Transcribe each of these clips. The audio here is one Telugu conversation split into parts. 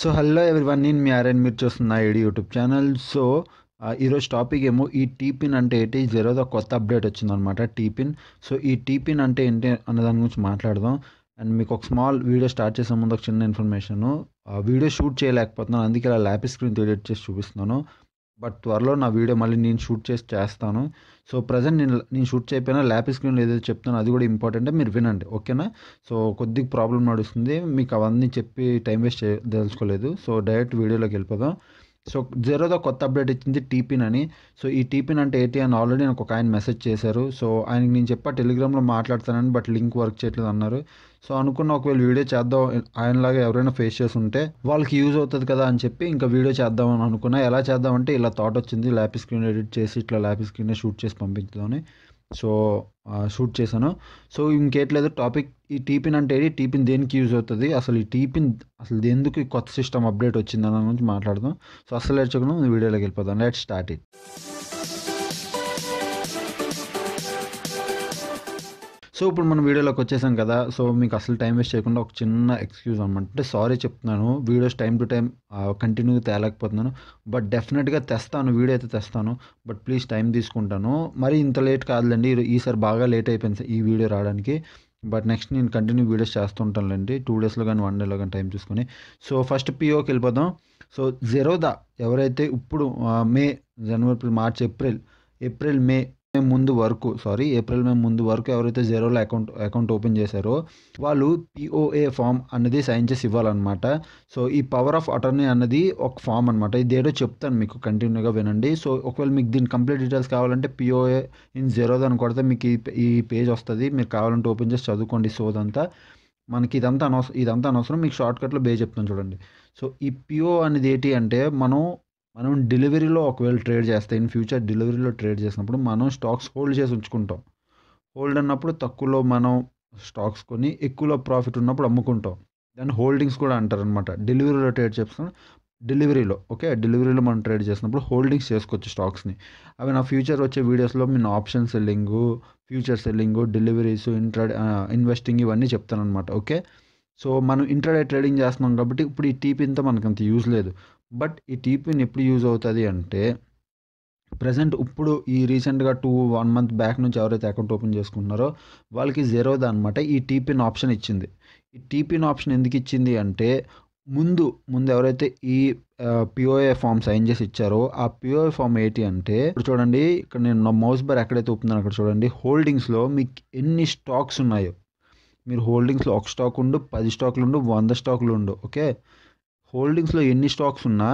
సో హలో వన్ నేను మీ ఆర్ఎన్ మీరు చూస్తున్న ఐడి యూట్యూబ్ ఛానల్ సో ఈరోజు టాపిక్ ఏమో ఈ టీపిన్ అంటే ఏంటి జీరోతో కొత్త అప్డేట్ వచ్చిందనమాట టీపిన్ సో ఈ టీపిన్ అంటే ఏంటి అన్న దాని గురించి మాట్లాడదాం అండ్ మీకు ఒక స్మాల్ వీడియో స్టార్ట్ చేసే ముందు ఒక చిన్న ఇన్ఫర్మేషను వీడియో షూట్ చేయలేకపోతున్నాను అందుకే ఇలా ల్యాప్ స్క్రీన్ క్రియేట్ చేసి చూపిస్తున్నాను బట్ త్వరలో నా వీడియో మళ్ళీ నేను షూట్ చేసి చేస్తాను సో ప్రజెంట్ నేను నేను షూట్ చేయకపోయినా ల్యాపీ స్క్రీన్ ఏదైతే చెప్తాను అది కూడా ఇంపార్టెంటే మీరు వినండి ఓకేనా సో కొద్దిగా ప్రాబ్లం నడుస్తుంది మీకు అవన్నీ చెప్పి టైం వేస్ట్ తెలుసుకోలేదు సో డైరెక్ట్ వీడియోలోకి వెళ్ళిపోదాం సో జెరోదో కొత్త అప్డేట్ ఇచ్చింది టీపిన్ అని సో ఈ టీపిన్ అంటే ఏంటి అని ఆల్రెడీ నాకు ఒక ఆయన మెసేజ్ చేశారు సో ఆయనకి నేను చెప్పా టెలిగ్రామ్లో మాట్లాడతానని బట్ లింక్ వర్క్ చేయట్లేదు అన్నారు సో అనుకున్న ఒకవేళ వీడియో చేద్దాం ఆయనలాగా ఎవరైనా ఫేస్ చేసి ఉంటే వాళ్ళకి యూజ్ అవుతుంది కదా అని చెప్పి ఇంకా వీడియో చేద్దాం అని అనుకున్నా ఎలా చేద్దామంటే ఇలా థాట్ వచ్చింది ల్యాప్ స్క్రీన్ ఎడిట్ చేసి ఇట్లా ల్యాప్ స్క్రీన్ షూట్ చేసి పంపించదామని సో షూట్ చేశాను సో ఇంకేట్లేదు టాపిక్ ఈ టీపిన్ అంటే టీపిన్ దేనికి యూజ్ అవుతుంది అసలు ఈ టీపిన్ అసలు ఎందుకు ఈ కొత్త సిస్టమ్ అప్డేట్ వచ్చింది అన్న గురించి మాట్లాడదాం సో అసలు నేర్చుకుందాం వీడియోలోకి వెళ్ళిపోదాం లెట్ స్టార్ట్ ఇట్ సో ఇప్పుడు మనం వీడియోలోకి వచ్చేసాం కదా సో మీకు అసలు టైం వేస్ట్ చేయకుండా ఒక చిన్న ఎక్స్క్యూజ్ అనమాట అంటే సారీ చెప్తున్నాను videos time to time continue తేలేకపోతున్నాను బట్ డెఫినెట్గా తెస్తాను వీడియో అయితే తెస్తాను బట్ ప్లీజ్ టైం తీసుకుంటాను మరి ఇంత లేట్ కాదులేండి ఈసారి బాగా లేట్ అయిపోయింది ఈ వీడియో రావడానికి బట్ నెక్స్ట్ నేను కంటిన్యూ వీడియోస్ చేస్తుంటానులేండి టూ డేస్లో కానీ వన్ డేలో కానీ టైం చూసుకొని సో ఫస్ట్ పిఓకి వెళ్ళిపోదాం సో జెరోదా ఎవరైతే ఇప్పుడు May January March April April May May ముందు వరకు సారీ ఏప్రిల్ మే ముందు వరకు ఎవరైతే జెరోలో అకౌంట్ అకౌంట్ ఓపెన్ చేశారో వాళ్ళు పిఓఏ ఫామ్ అనేది సైన్ చేసి ఇవ్వాలన్నమాట సో ఈ పవర్ ఆఫ్ అటర్నీ అన్నది ఒక ఫామ్ అనమాట ఏదో చెప్తాను మీకు కంటిన్యూగా వినండి సో ఒకవేళ మీకు దీని కంప్లీట్ డీటెయిల్స్ కావాలంటే పిఓఏ ఇన్ జెరో దాని కొడితే మీకు ఈ పేజ్ వస్తుంది మీరు కావాలంటే ఓపెన్ చేసి చదువుకోండి సో అదంతా మనకి ఇదంతా అనవసరం ఇదంతా అనవసరం మీకు షార్ట్కట్లో బే చెప్తాను చూడండి సో ఈ పిఓ అనేది ఏంటి అంటే మనం మనం డెలివరీలో ఒకవేళ ట్రేడ్ చేస్తే ఇన్ ఫ్యూచర్ డెలివరీలో ట్రేడ్ చేసినప్పుడు మనం స్టాక్స్ హోల్డ్ చేసి ఉంచుకుంటాం హోల్డ్ అన్నప్పుడు తక్కువలో మనం స్టాక్స్ కొని ఎక్కువలో ప్రాఫిట్ ఉన్నప్పుడు అమ్ముకుంటాం దాన్ని హోల్డింగ్స్ కూడా అంటారు అనమాట డెలివరీలో ట్రేడ్ చేస్తున్నాం డెలివరీలో ఓకే డెలివరీలో మనం ట్రేడ్ చేసినప్పుడు హోల్డింగ్స్ చేసుకోవచ్చు స్టాక్స్ని అవి నా ఫ్యూచర్ వచ్చే వీడియోస్లో నేను option selling future selling deliveries intra investing ఇవన్నీ చెప్తాను అనమాట ఓకే సో మనం ఇంటర్డే ట్రేడింగ్ చేస్తున్నాం కాబట్టి ఇప్పుడు ఈ టీపీ ఇంత మనకు అంత యూజ్ లేదు బట్ ఈ టీపీని ఎప్పుడు యూజ్ అవుతుంది అంటే ప్రజెంట్ ఇప్పుడు ఈ రీసెంట్గా టూ వన్ మంత్ బ్యాక్ నుంచి ఎవరైతే అకౌంట్ ఓపెన్ చేసుకుంటున్నారో వాళ్ళకి జీరో అనమాట ఈ టీపీన్ ఆప్షన్ ఇచ్చింది ఈ టీపీన్ ఆప్షన్ ఎందుకు ఇచ్చింది అంటే ముందు ముందు ఎవరైతే ఈ పిఓఏ ఫామ్ సైన్ చేసి ఇచ్చారో ఆ పిఓఏ ఫామ్ ఏంటి అంటే ఇప్పుడు చూడండి ఇక్కడ నేను నా మౌస్ బార్ ఎక్కడైతే ఊపుతున్నాను అక్కడ చూడండి హోల్డింగ్స్లో మీకు ఎన్ని స్టాక్స్ ఉన్నాయో మీరు హోల్డింగ్స్లో ఒక స్టాక్ ఉండు పది స్టాక్లు ఉండు వంద స్టాక్లు ఉండు ఓకే హోల్డింగ్స్లో ఎన్ని స్టాక్స్ ఉన్నా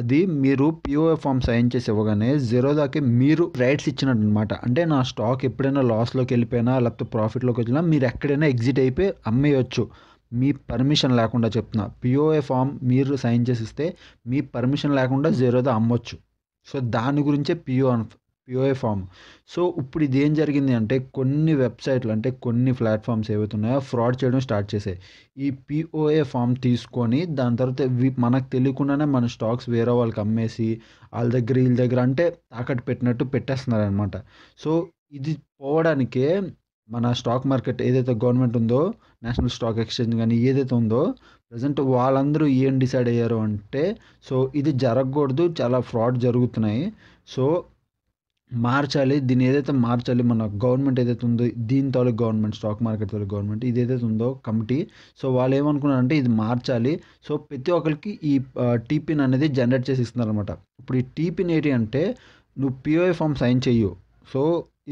అది మీరు పిఓఎఫ్ ఫామ్ సైన్ చేసి ఇవ్వగానే దాకే మీరు రైట్స్ ఇచ్చినట్టు అనమాట అంటే నా స్టాక్ ఎప్పుడైనా లాస్లోకి వెళ్ళిపోయినా లేకపోతే ప్రాఫిట్లోకి వచ్చినా మీరు ఎక్కడైనా ఎగ్జిట్ అయిపోయి అమ్మేయచ్చు మీ పర్మిషన్ లేకుండా చెప్తున్నా పిఓఏ ఫామ్ మీరు సైన్ చేసిస్తే మీ పర్మిషన్ లేకుండా జీరోదా అమ్మొచ్చు సో దాని గురించే పిఓ పిఓఏ ఫామ్ సో ఇప్పుడు ఇది ఏం జరిగింది అంటే కొన్ని వెబ్సైట్లు అంటే కొన్ని ప్లాట్ఫామ్స్ ఏవైతే ఉన్నాయో ఫ్రాడ్ చేయడం స్టార్ట్ చేసాయి ఈ పిఓఏ ఫామ్ తీసుకొని దాని తర్వాత మనకు తెలియకుండానే మన స్టాక్స్ వేరే వాళ్ళకి అమ్మేసి వాళ్ళ దగ్గర వీళ్ళ దగ్గర అంటే అక్కడ పెట్టినట్టు పెట్టేస్తున్నారు అనమాట సో ఇది పోవడానికే మన స్టాక్ మార్కెట్ ఏదైతే గవర్నమెంట్ ఉందో నేషనల్ స్టాక్ ఎక్స్చేంజ్ కానీ ఏదైతే ఉందో ప్రజెంట్ వాళ్ళందరూ ఏం డిసైడ్ అయ్యారు అంటే సో ఇది జరగకూడదు చాలా ఫ్రాడ్ జరుగుతున్నాయి సో మార్చాలి దీన్ని ఏదైతే మార్చాలి మన గవర్నమెంట్ ఏదైతే ఉందో దీని తాలూకు గవర్నమెంట్ స్టాక్ మార్కెట్ తాలూకు గవర్నమెంట్ ఇది ఏదైతే ఉందో కమిటీ సో వాళ్ళు ఏమనుకున్నారంటే ఇది మార్చాలి సో ప్రతి ఒక్కరికి ఈ టీపిన్ అనేది జనరేట్ చేసి ఇస్తున్నారనమాట ఇప్పుడు ఈ టీపిన్ ఏంటి అంటే నువ్వు పిఓఏ ఫామ్ సైన్ చేయు సో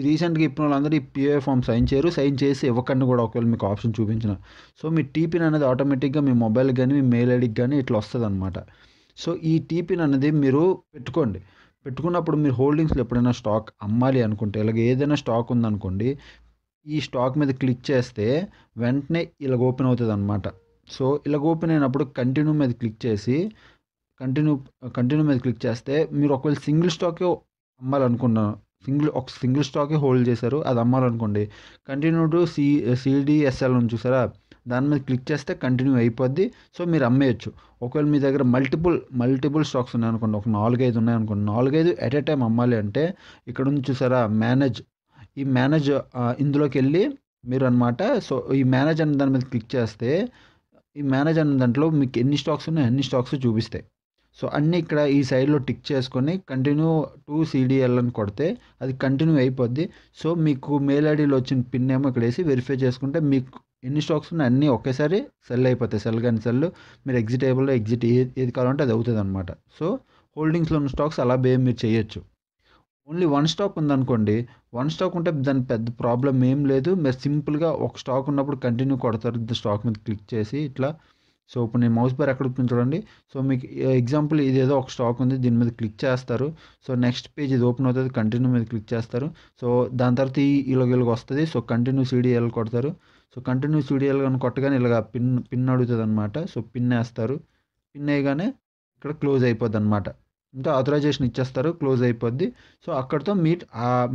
రీసెంట్గా ఇప్పుడు వాళ్ళందరూ ఈ పిఓఏ ఫామ్ సైన్ చేయరు సైన్ చేసి ఇవ్వకండి కూడా ఒకవేళ మీకు ఆప్షన్ చూపించిన సో మీ టీపిన్ అనేది ఆటోమేటిక్గా మీ మొబైల్ కానీ మీ మెయిల్ ఐడికి కానీ ఇట్లా వస్తుంది అనమాట సో ఈ టీపిన్ అనేది మీరు పెట్టుకోండి పెట్టుకున్నప్పుడు మీరు హోల్డింగ్స్లో ఎప్పుడైనా స్టాక్ అమ్మాలి అనుకుంటే ఇలాగ ఏదైనా స్టాక్ ఉందనుకోండి ఈ స్టాక్ మీద క్లిక్ చేస్తే వెంటనే ఇలాగ ఓపెన్ అవుతుంది అనమాట సో ఇలాగ ఓపెన్ అయినప్పుడు కంటిన్యూ మీద క్లిక్ చేసి కంటిన్యూ కంటిన్యూ మీద క్లిక్ చేస్తే మీరు ఒకవేళ సింగిల్ స్టాకే అమ్మాలనుకున్నాను సింగిల్ ఒక సింగిల్ స్టాకే హోల్డ్ చేశారు అది అమ్మాలనుకోండి కంటిన్యూ టు సి సిడిఎస్ఎల్ నుంచి చూసారా దాని మీద క్లిక్ చేస్తే కంటిన్యూ అయిపోద్ది సో మీరు అమ్మేయచ్చు ఒకవేళ మీ దగ్గర మల్టిపుల్ మల్టిపుల్ స్టాక్స్ ఉన్నాయనుకోండి ఒక నాలుగైదు ఉన్నాయనుకోండి నాలుగైదు ఎట్ ఎ టైం అమ్మాలి అంటే ఇక్కడ నుంచి చూసారా మేనేజ్ ఈ మేనేజ్ ఇందులోకి వెళ్ళి మీరు అనమాట సో ఈ మేనేజ్ అనే దాని మీద క్లిక్ చేస్తే ఈ మేనేజ్ అనే దాంట్లో మీకు ఎన్ని స్టాక్స్ ఉన్నాయో అన్ని స్టాక్స్ చూపిస్తాయి సో అన్నీ ఇక్కడ ఈ సైడ్లో టిక్ చేసుకొని కంటిన్యూ టూ సీడీఎల్ అని కొడితే అది కంటిన్యూ అయిపోద్ది సో మీకు మెయిల్ ఐడీలో వచ్చిన పిన్ ఏమో ఇక్కడ వేసి వెరిఫై చేసుకుంటే మీకు ఎన్ని స్టాక్స్ ఉన్నా అన్నీ ఒకేసారి సెల్ అయిపోతాయి సెల్ కానీ సెల్ మీరు ఎగ్జిట్ టేబుల్లో ఎగ్జిట్ ఏది ఏది కావాలంటే అది అవుతుంది అనమాట సో హోల్డింగ్స్లో ఉన్న స్టాక్స్ అలా బే మీరు చేయొచ్చు ఓన్లీ వన్ స్టాక్ ఉందనుకోండి వన్ స్టాక్ ఉంటే దాని పెద్ద ప్రాబ్లం ఏం లేదు మీరు సింపుల్గా ఒక స్టాక్ ఉన్నప్పుడు కంటిన్యూ కొడతారు స్టాక్ మీద క్లిక్ చేసి ఇట్లా సో ఇప్పుడు నేను మౌస్ బార్ ఎక్కడ చూడండి సో మీకు ఎగ్జాంపుల్ ఇది ఏదో ఒక స్టాక్ ఉంది దీని మీద క్లిక్ చేస్తారు సో నెక్స్ట్ పేజ్ ఇది ఓపెన్ అవుతుంది కంటిన్యూ మీద క్లిక్ చేస్తారు సో దాని తర్వాత ఈ ఇలాగ ఇలాగ వస్తుంది సో కంటిన్యూ సీడీ కొడతారు సో కంటిన్యూస్ వీడియోలు కానీ కొట్టగానే ఇలాగ పిన్ పిన్ అడుగుతుంది అనమాట సో పిన్ వేస్తారు పిన్ అయ్యగానే ఇక్కడ క్లోజ్ అయిపోద్ది అనమాట అంటే ఆథరైజేషన్ ఇచ్చేస్తారు క్లోజ్ అయిపోద్ది సో అక్కడితో మీ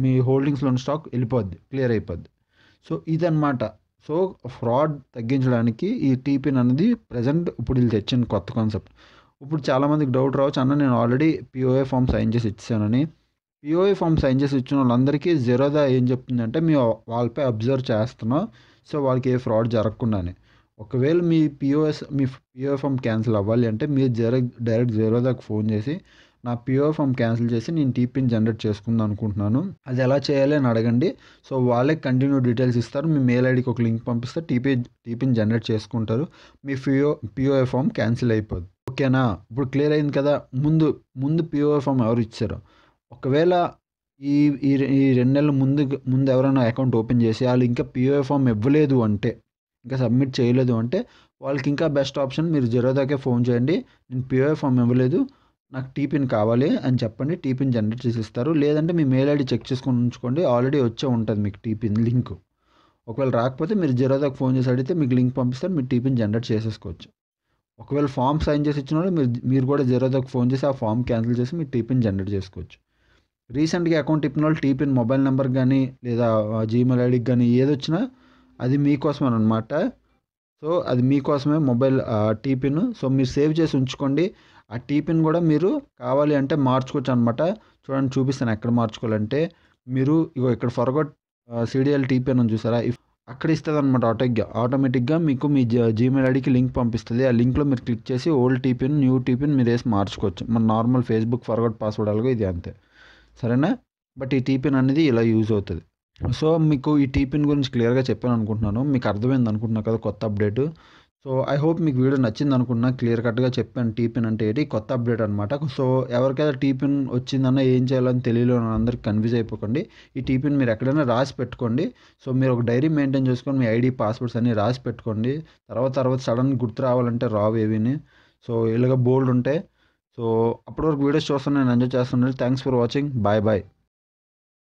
మీ హోల్డింగ్స్లోని స్టాక్ వెళ్ళిపోద్ది క్లియర్ అయిపోద్ది సో ఇదనమాట సో ఫ్రాడ్ తగ్గించడానికి ఈ టీపిన్ అనేది ప్రజెంట్ ఇప్పుడు వీళ్ళు తెచ్చింది కొత్త కాన్సెప్ట్ ఇప్పుడు చాలామందికి డౌట్ రావచ్చు అన్న నేను ఆల్రెడీ పిఓఏ ఫామ్ సైన్ చేసి ఇచ్చానని పిఓఏ ఫామ్ సైన్ చేసి ఇచ్చిన వాళ్ళందరికీ జీరోదా ఏం చెప్తుందంటే మీ వాళ్ళపై అబ్జర్వ్ చేస్తున్నాం సో వాళ్ళకి ఏ ఫ్రాడ్ జరగకుండానే ఒకవేళ మీ పిఓఎస్ మీ పిఓఎఫ్ఎం క్యాన్సిల్ అవ్వాలి అంటే మీరు డైరెక్ట్ డైరెక్ట్ దాకా ఫోన్ చేసి నా పిఓఎఫ్ఎం క్యాన్సిల్ చేసి నేను టీపీని జనరేట్ చేసుకుందాం అనుకుంటున్నాను అది ఎలా చేయాలి అని అడగండి సో వాళ్ళే కంటిన్యూ డీటెయిల్స్ ఇస్తారు మీ మెయిల్ ఐడికి ఒక లింక్ పంపిస్తే టీపీ టీపీని జనరేట్ చేసుకుంటారు మీ పిఓ పిఓఎఫ్ఎం క్యాన్సిల్ అయిపోద్ది ఓకేనా ఇప్పుడు క్లియర్ అయింది కదా ముందు ముందు పిఓఎఫ్ఎం ఎవరు ఇచ్చారు ఒకవేళ ఈ ఈ రెండు నెలల ముందు ముందు ఎవరైనా అకౌంట్ ఓపెన్ చేసి వాళ్ళు ఇంకా పీఓఎఫ్ ఫామ్ ఇవ్వలేదు అంటే ఇంకా సబ్మిట్ చేయలేదు అంటే వాళ్ళకి ఇంకా బెస్ట్ ఆప్షన్ మీరు జెరోదాకే ఫోన్ చేయండి నేను పీఓఎఫ్ ఫామ్ ఇవ్వలేదు నాకు టీపిన్ కావాలి అని చెప్పండి టీపిన్ జనరేట్ చేసి ఇస్తారు లేదంటే మీ మెయిల్ ఐడి చెక్ చేసుకొని ఉంచుకోండి ఆల్రెడీ వచ్చే ఉంటుంది మీకు టీపిన్ లింక్ ఒకవేళ రాకపోతే మీరు జెరోదాకి ఫోన్ చేసి అడిగితే మీకు లింక్ పంపిస్తారు మీరు టీపిన్ జనరేట్ చేసేసుకోవచ్చు ఒకవేళ ఫామ్ సైన్ చేసి ఇచ్చిన వాళ్ళు మీరు మీరు కూడా జెరోదాకి ఫోన్ చేసి ఆ ఫామ్ క్యాన్సిల్ చేసి మీ టీపిన్ జనరేట్ చేసుకోవచ్చు రీసెంట్గా అకౌంట్ ఇప్పిన వాళ్ళు టీపిన్ మొబైల్ నెంబర్ కానీ లేదా జీమెయిల్ ఐడికి కానీ ఏది వచ్చినా అది మీకోసమే అనమాట సో అది మీకోసమే మొబైల్ టీపిన్ సో మీరు సేవ్ చేసి ఉంచుకోండి ఆ టీపిన్ కూడా మీరు కావాలి అంటే మార్చుకోవచ్చు అనమాట చూడండి చూపిస్తాను ఎక్కడ మార్చుకోవాలంటే మీరు ఇగో ఇక్కడ ఫర్గొట్ సిడిఎల్ టీపిన్ అని చూసారా అక్కడ ఇస్తుంది అనమాట ఆటోగా ఆటోమేటిక్గా మీకు మీ జీమెయిల్ ఐడికి లింక్ పంపిస్తుంది ఆ లింక్లో మీరు క్లిక్ చేసి ఓల్డ్ టీపీని న్యూ టీపీని మీరు వేసి మార్చుకోవచ్చు మన నార్మల్ ఫేస్బుక్ ఫర్గొట్ పాస్వర్డ్ అలాగో ఇది అంతే సరేనా బట్ ఈ టీపిన్ అనేది ఇలా యూజ్ అవుతుంది సో మీకు ఈ టీపిన్ గురించి క్లియర్గా చెప్పాను అనుకుంటున్నాను మీకు అర్థమైంది అనుకుంటున్నా కదా కొత్త అప్డేట్ సో ఐ హోప్ మీకు వీడియో నచ్చింది అనుకున్నా క్లియర్ కట్గా చెప్పాను టీపిన్ అంటే ఏంటి కొత్త అప్డేట్ అనమాట సో ఎవరికైతే టీపిన్ వచ్చిందన్న ఏం చేయాలని తెలియదు అందరికి కన్ఫ్యూజ్ అయిపోకండి ఈ టీపిన్ మీరు ఎక్కడైనా రాసి పెట్టుకోండి సో మీరు ఒక డైరీ మెయింటైన్ చేసుకొని మీ ఐడి పాస్వర్డ్స్ అన్నీ రాసి పెట్టుకోండి తర్వాత తర్వాత సడన్ గుర్తు రావాలంటే రావు ఏవిని సో ఇలాగ బోల్డ్ ఉంటే సో అప్పటివరకు వీడియోస్ చూస్తున్నాను నేను ఎంజాయ్ చేస్తున్నాను thanks for watching bye bye